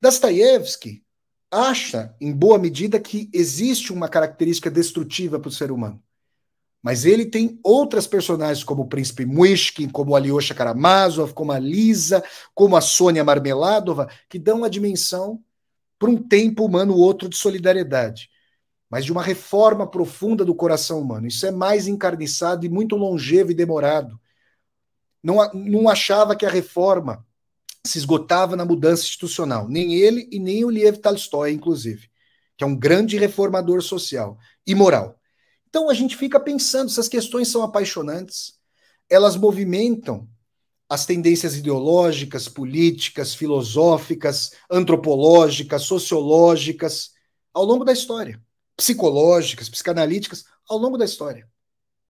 Dostoiévski acha, em boa medida, que existe uma característica destrutiva para o ser humano. Mas ele tem outras personagens, como o príncipe Muishkin, como Alyosha Karamazov, como a Lisa, como a Sônia Marmeladova, que dão a dimensão para um tempo humano outro de solidariedade, mas de uma reforma profunda do coração humano. Isso é mais encarniçado e muito longevo e demorado. Não, não achava que a reforma se esgotava na mudança institucional. Nem ele e nem o Liev Tolstói, inclusive, que é um grande reformador social e moral. Então a gente fica pensando, essas questões são apaixonantes, elas movimentam as tendências ideológicas, políticas, filosóficas, antropológicas, sociológicas, ao longo da história, psicológicas, psicanalíticas, ao longo da história.